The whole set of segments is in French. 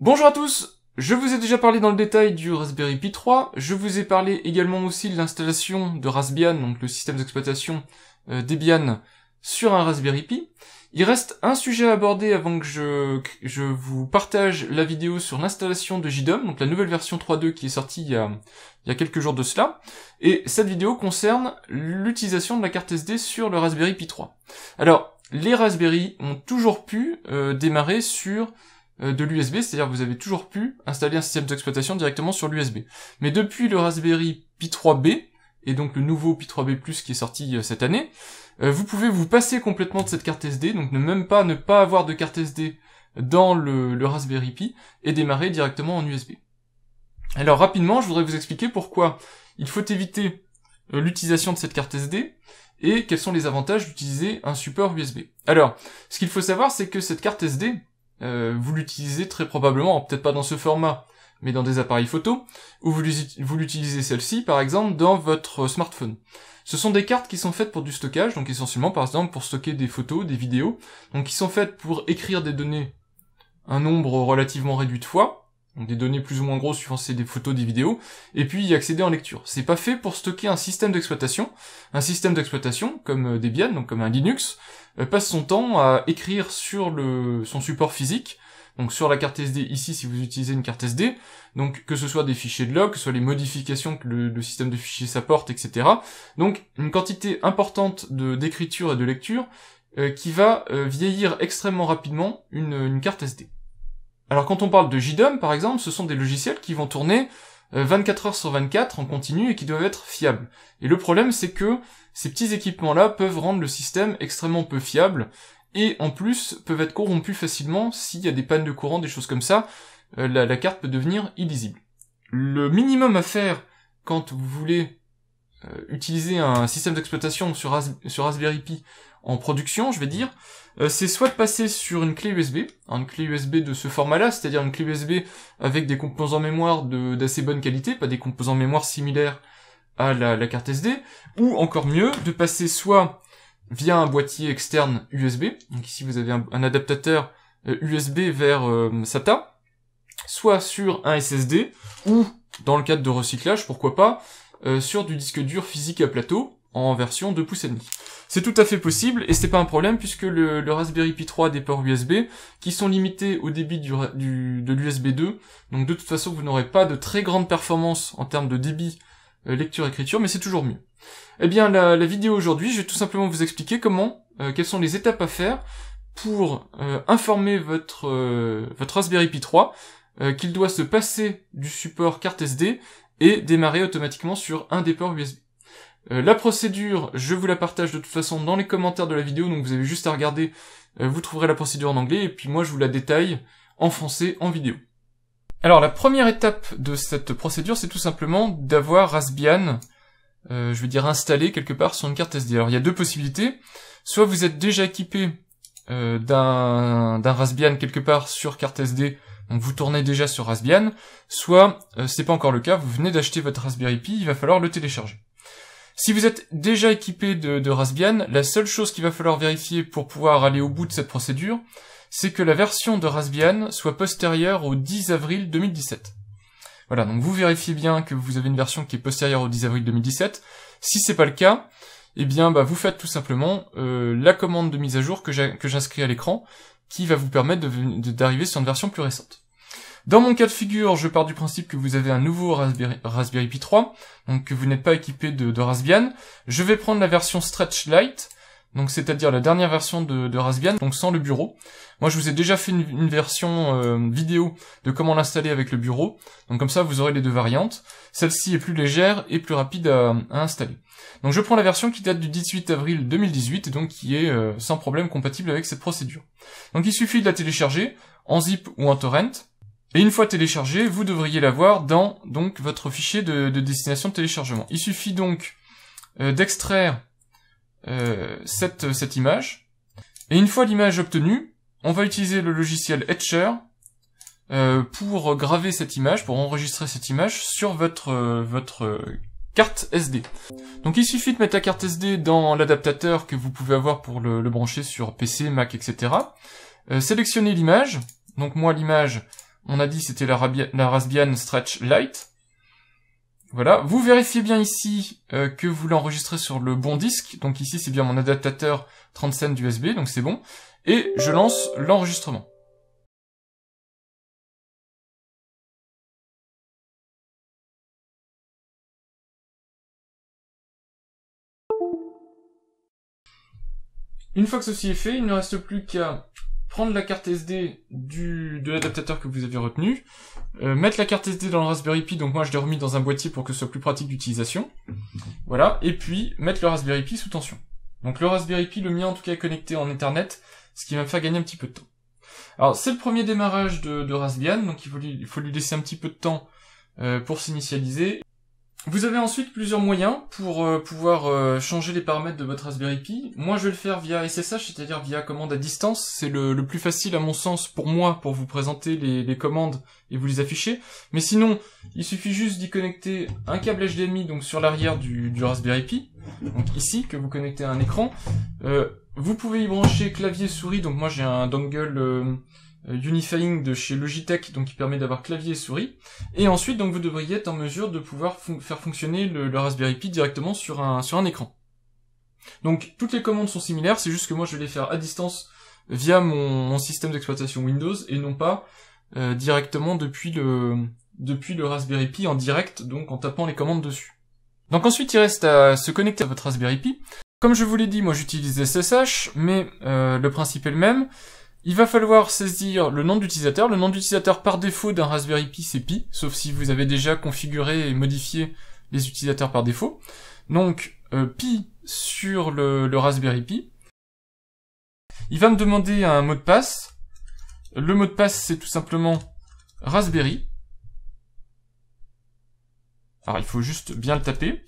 Bonjour à tous Je vous ai déjà parlé dans le détail du Raspberry Pi 3, je vous ai parlé également aussi de l'installation de Raspbian, donc le système d'exploitation euh, Debian, sur un Raspberry Pi. Il reste un sujet à aborder avant que je, vous partage la vidéo sur l'installation de JDOM, donc la nouvelle version 3.2 qui est sortie il y, a, quelques jours de cela, et cette vidéo concerne l'utilisation de la carte SD sur le Raspberry Pi 3. Alors, les Raspberry ont toujours pu euh, démarrer sur euh, de l'USB, c'est-à-dire que vous avez toujours pu installer un système d'exploitation directement sur l'USB. Mais depuis le Raspberry Pi 3B, et donc le nouveau Pi 3B+, qui est sorti euh, cette année, euh, vous pouvez vous passer complètement de cette carte SD, donc ne même pas ne pas avoir de carte SD dans le, le Raspberry Pi, et démarrer directement en USB. Alors rapidement, je voudrais vous expliquer pourquoi il faut éviter l'utilisation de cette carte SD, et quels sont les avantages d'utiliser un support USB. Alors, ce qu'il faut savoir, c'est que cette carte SD, euh, vous l'utilisez très probablement, peut-être pas dans ce format, mais dans des appareils photo, ou vous l'utilisez celle-ci, par exemple, dans votre smartphone. Ce sont des cartes qui sont faites pour du stockage, donc essentiellement, par exemple, pour stocker des photos, des vidéos, donc qui sont faites pour écrire des données un nombre relativement réduit de fois, donc des données plus ou moins grosses suivant c'est des photos, des vidéos, et puis y accéder en lecture. C'est pas fait pour stocker un système d'exploitation. Un système d'exploitation, comme euh, Debian, donc comme un Linux, euh, passe son temps à écrire sur le, son support physique, donc sur la carte SD ici si vous utilisez une carte SD, donc que ce soit des fichiers de log, que ce soit les modifications que le, système de fichiers s'apporte, etc. Donc une quantité importante de d'écriture et de lecture euh, qui va vieillir extrêmement rapidement une, une carte SD. Alors quand on parle de JDOM, par exemple, ce sont des logiciels qui vont tourner 24 euh, heures sur 24 en continu et qui doivent être fiables. Et le problème, c'est que ces petits équipements-là peuvent rendre le système extrêmement peu fiable et en plus peuvent être corrompus facilement s'il y a des pannes de courant, des choses comme ça. Euh, la carte peut devenir illisible. Le minimum à faire quand vous voulez euh, utiliser un système d'exploitation sur, sur Raspberry Pi en production, je vais dire, euh, c'est soit de passer sur une clé USB, une clé USB de ce format-là, c'est-à-dire une clé USB avec des composants mémoire d'assez bonne qualité, pas des composants mémoire similaires à la, carte SD, ou encore mieux, de passer soit via un boîtier externe USB, donc ici vous avez un, adaptateur USB euh, vers SATA, soit sur un SSD, ou dans le cadre de recyclage, pourquoi pas, euh, sur du disque dur physique à plateau en version 2 pouces et demi. C'est tout à fait possible et c'est pas un problème puisque le, Raspberry Pi 3 a des ports USB qui sont limités au débit du, de l'USB 2. Donc de toute façon vous n'aurez pas de très grande performance en termes de débit euh, lecture-écriture mais c'est toujours mieux. Eh bien la, vidéo aujourd'hui je vais tout simplement vous expliquer comment, euh, quelles sont les étapes à faire pour informer votre, votre Raspberry Pi 3 qu'il doit se passer du support carte SD et démarrer automatiquement sur un des ports USB. Euh, la procédure, je vous la partage de toute façon dans les commentaires de la vidéo, donc vous avez juste à regarder, euh, vous trouverez la procédure en anglais, et puis moi je vous la détaille en français en vidéo. Alors la première étape de cette procédure, c'est tout simplement d'avoir Raspbian, euh, je vais dire installé quelque part sur une carte SD. Alors il y a deux possibilités, soit vous êtes déjà équipé d'un Raspbian quelque part sur carte SD, donc vous tournez déjà sur Raspbian, soit ce euh, c'est pas encore le cas, vous venez d'acheter votre Raspberry Pi, il va falloir le télécharger. Si vous êtes déjà équipé de, de Raspbian, la seule chose qu'il va falloir vérifier pour pouvoir aller au bout de cette procédure, c'est que la version de Raspbian soit postérieure au 10 avril 2017. Voilà, donc vous vérifiez bien que vous avez une version qui est postérieure au 10 avril 2017. Si c'est pas le cas, eh bien bah, vous faites tout simplement euh, la commande de mise à jour que j'inscris à l'écran qui va vous permettre d'arriver sur une version plus récente. Dans mon cas de figure, je pars du principe que vous avez un nouveau Raspberry, Pi 3, donc que vous n'êtes pas équipé de, de Raspbian. Je vais prendre la version Stretch Lite, donc c'est-à-dire la dernière version de, Raspbian, donc sans le bureau. Moi je vous ai déjà fait une, version euh, vidéo de comment l'installer avec le bureau, donc comme ça vous aurez les deux variantes. Celle-ci est plus légère et plus rapide à, installer. Donc je prends la version qui date du 18 avril 2018, et donc qui est euh, sans problème compatible avec cette procédure. Donc il suffit de la télécharger, en zip ou en torrent, et une fois téléchargée, vous devriez l'avoir dans donc votre fichier de, destination de téléchargement. Il suffit donc euh, d'extraire euh, cette, cette image. Et une fois l'image obtenue, on va utiliser le logiciel Etcher euh, pour graver cette image, pour enregistrer cette image sur votre, euh, votre carte SD. Donc il suffit de mettre la carte SD dans l'adaptateur que vous pouvez avoir pour le, brancher sur PC, Mac, etc. sélectionnez l'image. Donc moi l'image, on a dit c'était la, la Raspbian Stretch Lite. Voilà, vous vérifiez bien ici euh, que vous l'enregistrez sur le bon disque, donc ici c'est bien mon adaptateur 37 USB, donc c'est bon, et je lance l'enregistrement. Une fois que ceci est fait, il ne reste plus qu'à prendre la carte SD du, de l'adaptateur que vous avez retenu, euh, mettre la carte SD dans le Raspberry Pi, donc moi je l'ai remis dans un boîtier pour que ce soit plus pratique d'utilisation, voilà, et puis mettre le Raspberry Pi sous tension. Donc le Raspberry Pi, le mien en tout cas, est connecté en Ethernet, ce qui va me faire gagner un petit peu de temps. Alors c'est le premier démarrage de, de Raspbian, donc il faut, lui, il faut lui laisser un petit peu de temps euh, pour s'initialiser. Vous avez ensuite plusieurs moyens pour euh, pouvoir euh, changer les paramètres de votre Raspberry Pi. Moi, je vais le faire via SSH, c'est-à-dire via commande à distance. C'est le, plus facile, à mon sens, pour moi, pour vous présenter les, commandes et vous les afficher. Mais sinon, il suffit juste d'y connecter un câble HDMI donc sur l'arrière du, Raspberry Pi, donc ici, que vous connectez à un écran. Euh, vous pouvez y brancher clavier souris, donc moi j'ai un dongle euh, unifying de chez Logitech, donc qui permet d'avoir clavier et souris. Et ensuite, donc vous devriez être en mesure de pouvoir faire fonctionner le, Raspberry Pi directement sur un, sur un écran. Donc toutes les commandes sont similaires, c'est juste que moi je vais les faire à distance via mon, système d'exploitation Windows et non pas euh, directement depuis le, depuis le Raspberry Pi en direct, donc en tapant les commandes dessus. Donc ensuite il reste à se connecter à votre Raspberry Pi. Comme je vous l'ai dit, moi j'utilise SSH, mais euh, le principe est le même. Il va falloir saisir le nom d'utilisateur. Le nom d'utilisateur par défaut d'un Raspberry Pi, c'est Pi, sauf si vous avez déjà configuré et modifié les utilisateurs par défaut. Donc, euh, Pi sur le, le Raspberry Pi. Il va me demander un mot de passe. Le mot de passe, c'est tout simplement Raspberry. Alors, il faut juste bien le taper.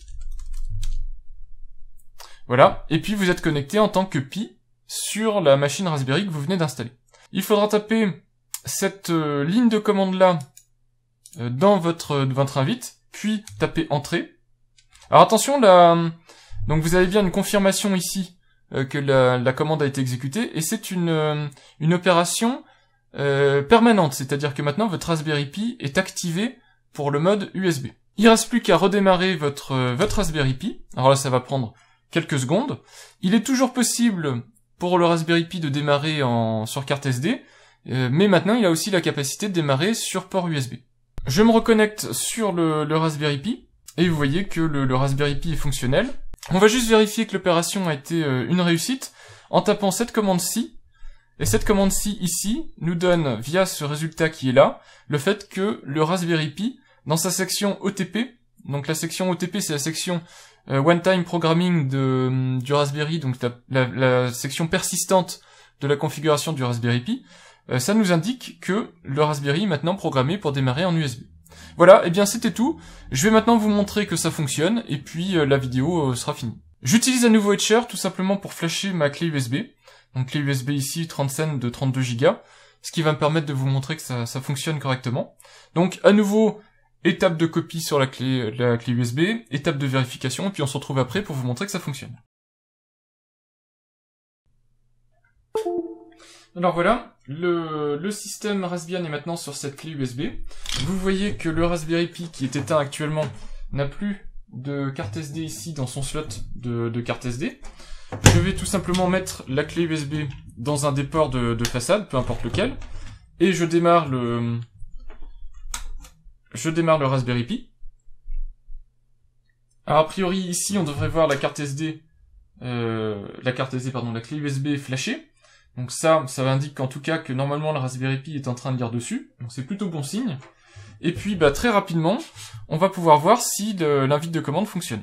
Voilà. Et puis, vous êtes connecté en tant que Pi sur la machine Raspberry que vous venez d'installer. Il faudra taper cette euh, ligne de commande là euh, dans votre, euh, votre invite, puis taper entrée. Alors attention, donc vous avez bien une confirmation ici que la, la, commande a été exécutée, et c'est une, une opération permanente, c'est-à-dire que maintenant votre Raspberry Pi est activé pour le mode USB. Il reste plus qu'à redémarrer votre, votre Raspberry Pi. Alors là, ça va prendre quelques secondes. Il est toujours possible pour le Raspberry Pi de démarrer en, sur carte SD, euh, mais maintenant il a aussi la capacité de démarrer sur port USB. Je me reconnecte sur le, Raspberry Pi, et vous voyez que le, Raspberry Pi est fonctionnel. On va juste vérifier que l'opération a été euh, une réussite en tapant cette commande-ci, et cette commande-ci ici nous donne, via ce résultat qui est là, le fait que le Raspberry Pi, dans sa section OTP, donc la section OTP c'est la section euh, One Time Programming de, hum, du Raspberry, donc la, section persistante de la configuration du Raspberry Pi, euh, ça nous indique que le Raspberry est maintenant programmé pour démarrer en USB. Voilà, et eh bien c'était tout. Je vais maintenant vous montrer que ça fonctionne, et puis euh, la vidéo sera finie. J'utilise à nouveau Etcher tout simplement pour flasher ma clé USB. Donc clé USB ici, 30 cents de 32 Go, ce qui va me permettre de vous montrer que ça, ça fonctionne correctement. Donc à nouveau, étape de copie sur la clé, la clé USB, étape de vérification, et puis on se retrouve après pour vous montrer que ça fonctionne. Alors voilà, le, système Raspbian est maintenant sur cette clé USB. Vous voyez que le Raspberry Pi qui est éteint actuellement n'a plus de carte SD ici dans son slot de, carte SD. Je vais tout simplement mettre la clé USB dans un déport de façade, peu importe lequel, et je démarre le, je démarre le Raspberry Pi. Alors a priori ici on devrait voir la carte SD, euh, la carte SD pardon, la clé USB flashée. Donc ça, ça indique qu'en tout cas que normalement le Raspberry Pi est en train de lire dessus. Donc c'est plutôt bon signe. Et puis bah, très rapidement, on va pouvoir voir si l'invite de commande fonctionne.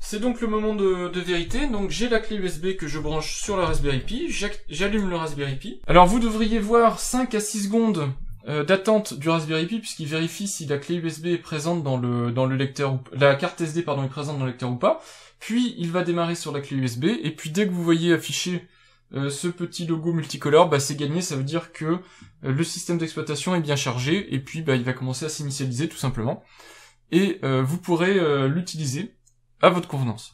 C'est donc le moment de, de vérité. Donc j'ai la clé USB que je branche sur le Raspberry Pi. J'allume le Raspberry Pi. Alors vous devriez voir 5 à 6 secondes euh, d'attente du Raspberry Pi puisqu'il vérifie si la clé USB est présente dans le dans le lecteur ou la carte SD pardon est présente dans le lecteur ou pas. Puis il va démarrer sur la clé USB et puis dès que vous voyez afficher euh, ce petit logo multicolore, bah, c'est gagné, ça veut dire que euh, le système d'exploitation est bien chargé, et puis bah, il va commencer à s'initialiser tout simplement, et vous pourrez l'utiliser à votre convenance.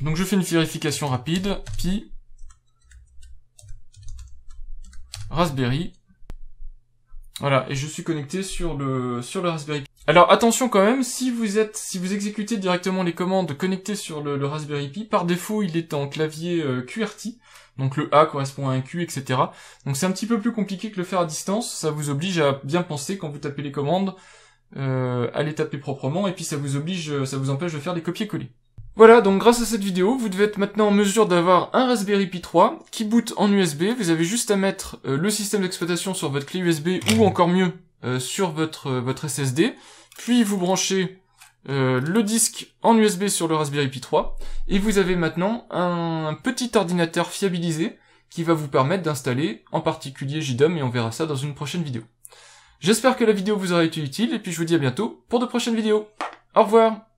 Donc je fais une vérification rapide, puis... Raspberry. Voilà, et je suis connecté sur le, sur le Raspberry. Alors attention quand même, si vous êtes, si vous exécutez directement les commandes connectées sur le, Raspberry Pi, par défaut il est en clavier euh, QRT, donc le A correspond à un Q, etc. Donc c'est un petit peu plus compliqué que le faire à distance, ça vous oblige à bien penser quand vous tapez les commandes, euh, à les taper proprement, et puis ça vous oblige, ça vous empêche de faire des copier-coller. Voilà, donc grâce à cette vidéo, vous devez être maintenant en mesure d'avoir un Raspberry Pi 3 qui boot en USB. Vous avez juste à mettre euh, le système d'exploitation sur votre clé USB ou encore mieux euh, sur votre, euh, votre SSD. Puis vous branchez le disque en USB sur le Raspberry Pi 3 et vous avez maintenant un, un petit ordinateur fiabilisé qui va vous permettre d'installer en particulier JDOM et on verra ça dans une prochaine vidéo. J'espère que la vidéo vous aura été utile et puis je vous dis à bientôt pour de prochaines vidéos. Au revoir